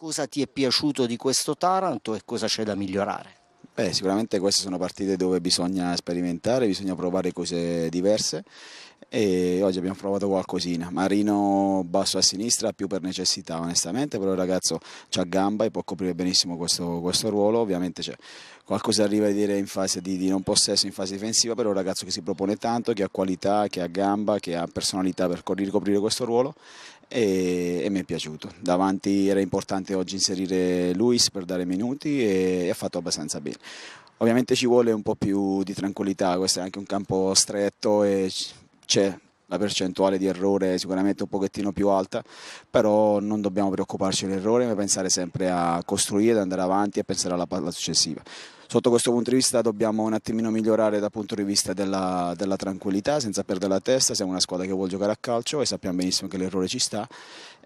Cosa ti è piaciuto di questo Taranto e cosa c'è da migliorare? Beh, sicuramente queste sono partite dove bisogna sperimentare, bisogna provare cose diverse e oggi abbiamo provato qualcosina. Marino basso a sinistra più per necessità onestamente, però il ragazzo ha gamba e può coprire benissimo questo, questo ruolo, ovviamente c'è qualcosa arriva a dire in fase di, di, non possesso, in fase difensiva, però è un ragazzo che si propone tanto, che ha qualità, che ha gamba, che ha personalità per ricoprire questo ruolo e, e mi è piaciuto. Davanti era importante oggi inserire Luis per dare minuti e, e ha fatto abbastanza bene. Ovviamente ci vuole un po' più di tranquillità, questo è anche un campo stretto e c'è la percentuale di errore sicuramente un pochettino più alta, però non dobbiamo preoccuparci dell'errore, ma pensare sempre a costruire, ad andare avanti e pensare alla palla successiva sotto questo punto di vista dobbiamo un attimino migliorare dal punto di vista della, della tranquillità senza perdere la testa, siamo una squadra che vuole giocare a calcio e sappiamo benissimo che l'errore ci sta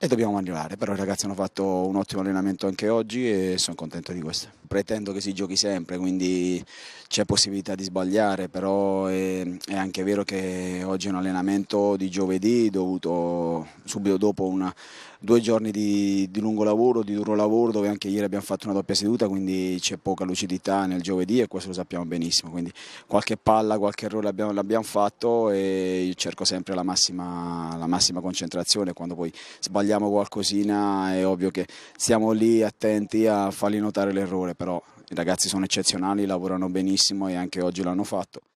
e dobbiamo arrivare, però i ragazzi hanno fatto un ottimo allenamento anche oggi e sono contento di questo. Pretendo che si giochi sempre, quindi c'è possibilità di sbagliare, però è, è, anche vero che oggi è un allenamento di giovedì dovuto subito dopo una, due giorni di, di lungo lavoro, di duro lavoro, dove anche ieri abbiamo fatto una doppia seduta, quindi c'è poca lucidità nel giovedì e questo lo sappiamo benissimo, quindi qualche palla, qualche errore l'abbiamo, l'abbiamo fatto e io cerco sempre la massima, la massima concentrazione quando poi sbagliamo sbagliamo qualcosina è ovvio che siamo lì attenti a fargli notare l'errore, però i ragazzi sono eccezionali, lavorano benissimo e anche oggi l'hanno fatto.